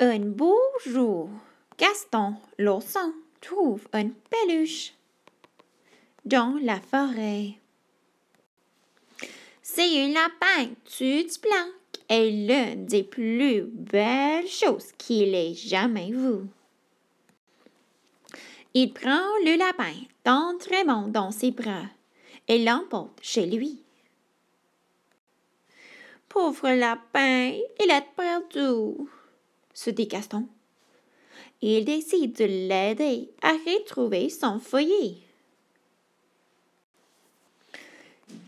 Un beau jour, Gaston l'ourson trouve une peluche dans la forêt. C'est un lapin tu te blanc et l'une des plus belles choses qu'il ait jamais vues. Il prend le lapin, tendrement dans ses bras et l'emporte chez lui. Pauvre lapin, il est perdu, se dit Gaston. Il décide de l'aider à retrouver son foyer.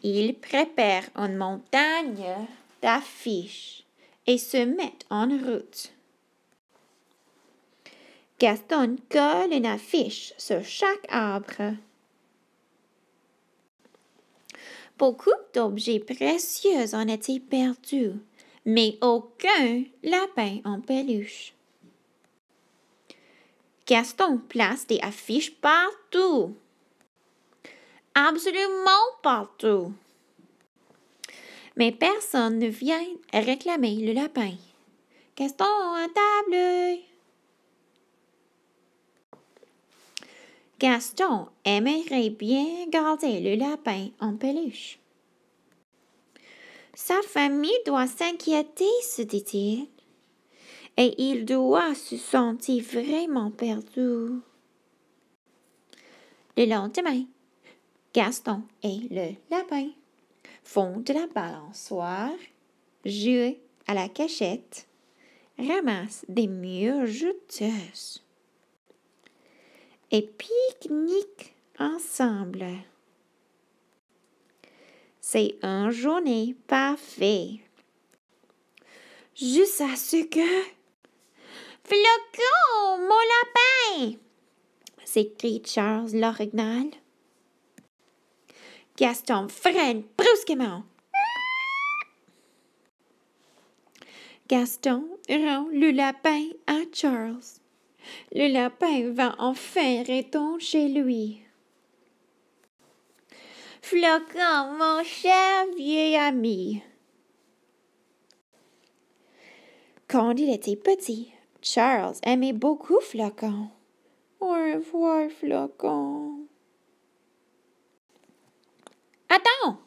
Il prépare une montagne d'affiches et se met en route. Gaston colle une affiche sur chaque arbre Beaucoup d'objets précieux en étaient perdus, mais aucun lapin en peluche. Gaston place des affiches partout. Absolument partout. Mais personne ne vient réclamer le lapin. Gaston un table. Gaston aimerait bien garder le lapin en peluche. Sa famille doit s'inquiéter, se dit-il, et il doit se sentir vraiment perdu. Le lendemain, Gaston et le lapin font de la balançoire, jouent à la cachette, ramassent des murs juteuses et pique-nique ensemble. C'est une journée parfaite. Juste à ce que... Flocon, mon lapin! s'écrie Charles l'original. Gaston freine brusquement. Gaston rend le lapin à Charles. Le lapin va enfin retourner chez lui. Flocon, mon cher vieil ami. Quand il était petit, Charles aimait beaucoup Flocon. Au revoir, Flocon. Attends!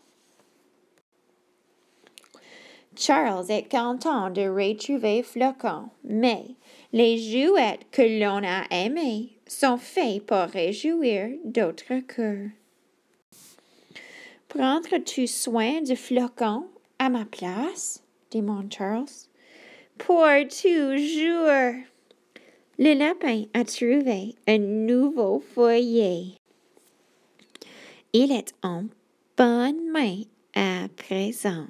Charles est content de retrouver Flocon, mais les jouets que l'on a aimés sont faits pour réjouir d'autres cœurs. Prendras-tu soin de flocon à ma place? demande Charles. Pour toujours! Le lapin a trouvé un nouveau foyer. Il est en bonne main à présent.